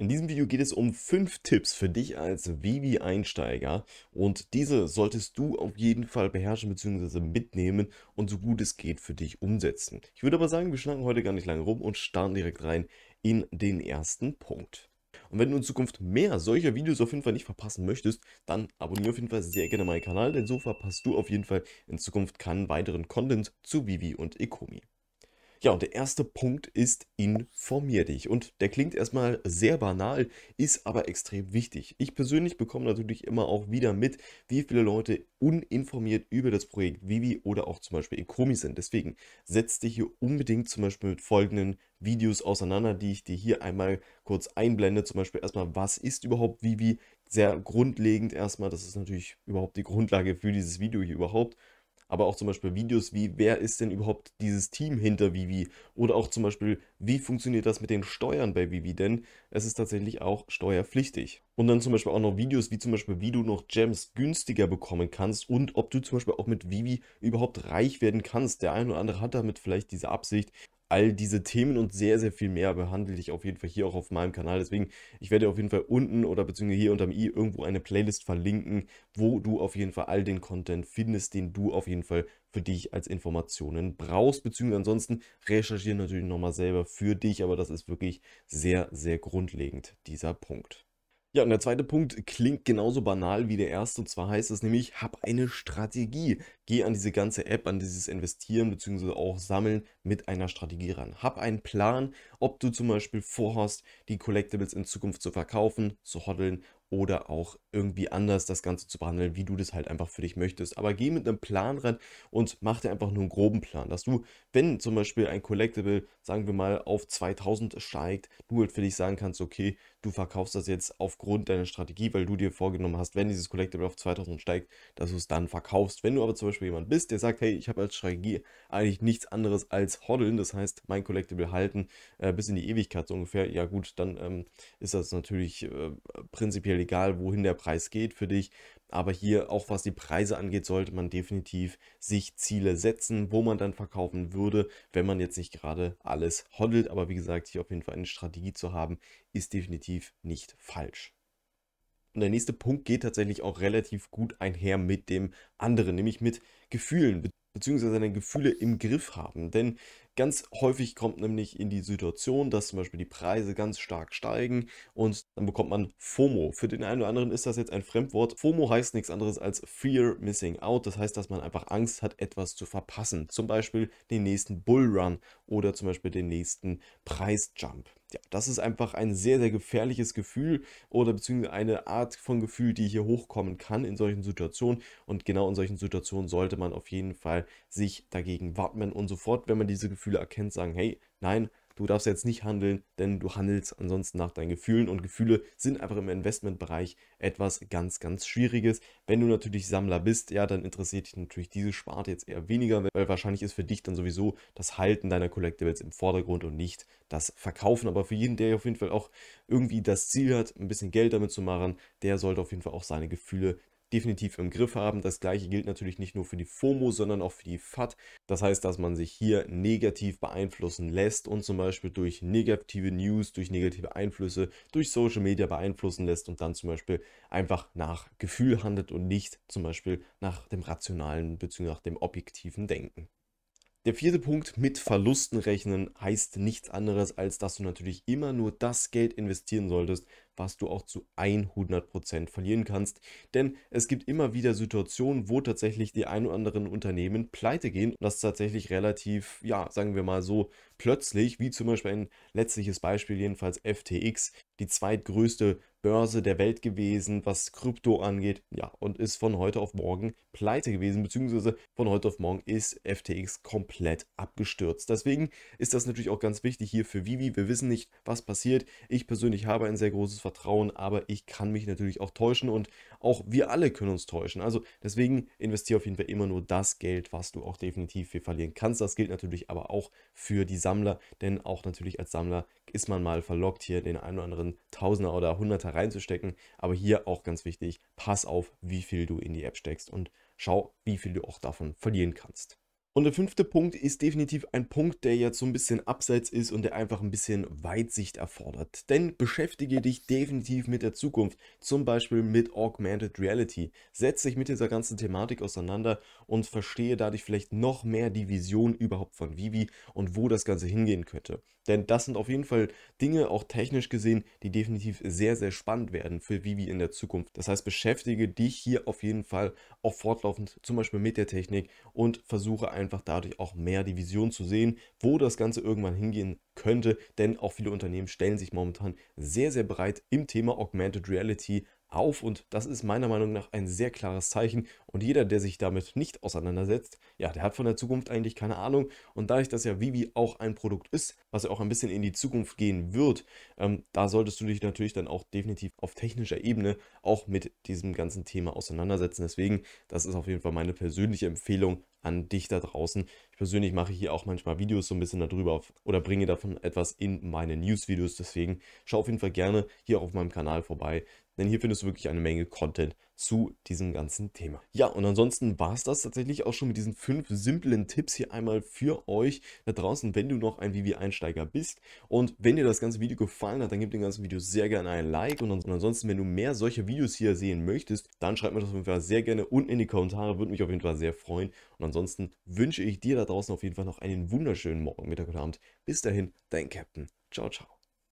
In diesem Video geht es um 5 Tipps für dich als Vivi-Einsteiger und diese solltest du auf jeden Fall beherrschen bzw. mitnehmen und so gut es geht für dich umsetzen. Ich würde aber sagen, wir schlagen heute gar nicht lange rum und starten direkt rein in den ersten Punkt. Und wenn du in Zukunft mehr solcher Videos auf jeden Fall nicht verpassen möchtest, dann abonniere auf jeden Fall sehr gerne meinen Kanal, denn so verpasst du auf jeden Fall in Zukunft keinen weiteren Content zu Vivi und Ekomi. Ja, und der erste Punkt ist informier dich. Und der klingt erstmal sehr banal, ist aber extrem wichtig. Ich persönlich bekomme natürlich immer auch wieder mit, wie viele Leute uninformiert über das Projekt Vivi oder auch zum Beispiel Ekomi sind. Deswegen setz dich hier unbedingt zum Beispiel mit folgenden Videos auseinander, die ich dir hier einmal kurz einblende. Zum Beispiel erstmal, was ist überhaupt Vivi? Sehr grundlegend erstmal, das ist natürlich überhaupt die Grundlage für dieses Video hier überhaupt aber auch zum Beispiel Videos wie, wer ist denn überhaupt dieses Team hinter Vivi? Oder auch zum Beispiel, wie funktioniert das mit den Steuern bei Vivi? Denn es ist tatsächlich auch steuerpflichtig. Und dann zum Beispiel auch noch Videos wie zum Beispiel, wie du noch Gems günstiger bekommen kannst und ob du zum Beispiel auch mit Vivi überhaupt reich werden kannst. Der ein oder andere hat damit vielleicht diese Absicht, all diese Themen und sehr, sehr viel mehr behandle ich auf jeden Fall hier auch auf meinem Kanal. Deswegen, ich werde auf jeden Fall unten oder beziehungsweise hier unterm i irgendwo eine Playlist verlinken, wo du auf jeden Fall all den Content findest, den du auf jeden Fall für dich als Informationen brauchst, beziehungsweise ansonsten recherchiere natürlich nochmal selber für dich, aber das ist wirklich sehr, sehr grundlegend, dieser Punkt. Ja, und der zweite Punkt klingt genauso banal wie der erste. Und zwar heißt es nämlich, hab eine Strategie. Geh an diese ganze App, an dieses Investieren bzw. auch Sammeln mit einer Strategie ran. Hab einen Plan, ob du zum Beispiel vorhast, die Collectibles in Zukunft zu verkaufen, zu hodeln oder auch irgendwie anders das Ganze zu behandeln, wie du das halt einfach für dich möchtest. Aber geh mit einem Plan ran und mach dir einfach nur einen groben Plan, dass du, wenn zum Beispiel ein Collectible, sagen wir mal, auf 2000 steigt, du halt für dich sagen kannst, okay, du verkaufst das jetzt aufgrund deiner Strategie, weil du dir vorgenommen hast, wenn dieses Collectible auf 2000 steigt, dass du es dann verkaufst. Wenn du aber zum Beispiel jemand bist, der sagt, hey, ich habe als Strategie eigentlich nichts anderes als hodeln, das heißt, mein Collectible halten äh, bis in die Ewigkeit so ungefähr, ja gut, dann ähm, ist das natürlich äh, prinzipiell prinzipiell egal, wohin der Preis geht für dich. Aber hier, auch was die Preise angeht, sollte man definitiv sich Ziele setzen, wo man dann verkaufen würde, wenn man jetzt nicht gerade alles hoddelt. Aber wie gesagt, hier auf jeden Fall eine Strategie zu haben, ist definitiv nicht falsch. Und der nächste Punkt geht tatsächlich auch relativ gut einher mit dem anderen, nämlich mit Gefühlen beziehungsweise deine Gefühle im Griff haben. Denn Ganz häufig kommt nämlich in die Situation, dass zum Beispiel die Preise ganz stark steigen und dann bekommt man FOMO. Für den einen oder anderen ist das jetzt ein Fremdwort. FOMO heißt nichts anderes als Fear Missing Out. Das heißt, dass man einfach Angst hat, etwas zu verpassen. Zum Beispiel den nächsten Bullrun oder zum Beispiel den nächsten Preisjump ja, das ist einfach ein sehr, sehr gefährliches Gefühl oder beziehungsweise eine Art von Gefühl, die hier hochkommen kann in solchen Situationen. Und genau in solchen Situationen sollte man auf jeden Fall sich dagegen wappnen und sofort, wenn man diese Gefühle erkennt, sagen, hey, nein, Du darfst jetzt nicht handeln, denn du handelst ansonsten nach deinen Gefühlen und Gefühle sind einfach im Investmentbereich etwas ganz, ganz Schwieriges. Wenn du natürlich Sammler bist, ja, dann interessiert dich natürlich diese Sparte jetzt eher weniger, weil wahrscheinlich ist für dich dann sowieso das Halten deiner Collectibles im Vordergrund und nicht das Verkaufen. Aber für jeden, der auf jeden Fall auch irgendwie das Ziel hat, ein bisschen Geld damit zu machen, der sollte auf jeden Fall auch seine Gefühle definitiv im Griff haben. Das gleiche gilt natürlich nicht nur für die FOMO, sondern auch für die FAT. Das heißt, dass man sich hier negativ beeinflussen lässt und zum Beispiel durch negative News, durch negative Einflüsse, durch Social Media beeinflussen lässt und dann zum Beispiel einfach nach Gefühl handelt und nicht zum Beispiel nach dem rationalen bzw. nach dem objektiven Denken. Der vierte Punkt mit Verlusten rechnen heißt nichts anderes, als dass du natürlich immer nur das Geld investieren solltest, was du auch zu 100% verlieren kannst. Denn es gibt immer wieder Situationen, wo tatsächlich die ein oder anderen Unternehmen pleite gehen und das ist tatsächlich relativ, ja, sagen wir mal so, plötzlich, wie zum Beispiel ein letztliches Beispiel jedenfalls FTX, die zweitgrößte Börse der Welt gewesen, was Krypto angeht, ja, und ist von heute auf morgen pleite gewesen, beziehungsweise von heute auf morgen ist FTX komplett abgestürzt. Deswegen ist das natürlich auch ganz wichtig hier für Vivi. Wir wissen nicht, was passiert. Ich persönlich habe ein sehr großes vertrauen, aber ich kann mich natürlich auch täuschen und auch wir alle können uns täuschen. Also deswegen investiere auf jeden Fall immer nur das Geld, was du auch definitiv für verlieren kannst. Das gilt natürlich aber auch für die Sammler, denn auch natürlich als Sammler ist man mal verlockt, hier den einen oder anderen Tausender oder Hunderter reinzustecken. Aber hier auch ganz wichtig, pass auf, wie viel du in die App steckst und schau, wie viel du auch davon verlieren kannst. Und der fünfte Punkt ist definitiv ein Punkt, der jetzt so ein bisschen abseits ist und der einfach ein bisschen Weitsicht erfordert. Denn beschäftige dich definitiv mit der Zukunft, zum Beispiel mit Augmented Reality. Setz dich mit dieser ganzen Thematik auseinander und verstehe dadurch vielleicht noch mehr die Vision überhaupt von Vivi und wo das Ganze hingehen könnte. Denn das sind auf jeden Fall Dinge, auch technisch gesehen, die definitiv sehr, sehr spannend werden für Vivi in der Zukunft. Das heißt, beschäftige dich hier auf jeden Fall auch fortlaufend zum Beispiel mit der Technik und versuche einfach dadurch auch mehr die Vision zu sehen, wo das Ganze irgendwann hingehen könnte. Denn auch viele Unternehmen stellen sich momentan sehr, sehr breit im Thema Augmented Reality auf und das ist meiner Meinung nach ein sehr klares Zeichen und jeder, der sich damit nicht auseinandersetzt, ja, der hat von der Zukunft eigentlich keine Ahnung und dadurch, dass ja Vivi auch ein Produkt ist, was ja auch ein bisschen in die Zukunft gehen wird, ähm, da solltest du dich natürlich dann auch definitiv auf technischer Ebene auch mit diesem ganzen Thema auseinandersetzen. Deswegen, das ist auf jeden Fall meine persönliche Empfehlung, an dich da draußen. Ich persönlich mache hier auch manchmal Videos so ein bisschen darüber auf, oder bringe davon etwas in meine News-Videos. Deswegen schau auf jeden Fall gerne hier auf meinem Kanal vorbei, denn hier findest du wirklich eine Menge Content zu diesem ganzen Thema. Ja, und ansonsten war es das tatsächlich auch schon mit diesen fünf simplen Tipps hier einmal für euch da draußen, wenn du noch ein Vivi-Einsteiger bist. Und wenn dir das ganze Video gefallen hat, dann gib dem ganzen Video sehr gerne ein Like. Und ansonsten, wenn du mehr solche Videos hier sehen möchtest, dann schreib mir das auf jeden Fall sehr gerne unten in die Kommentare, würde mich auf jeden Fall sehr freuen. Und ansonsten wünsche ich dir da draußen auf jeden Fall noch einen wunderschönen Morgen, Mittag und Abend. Bis dahin, dein Captain. Ciao, ciao.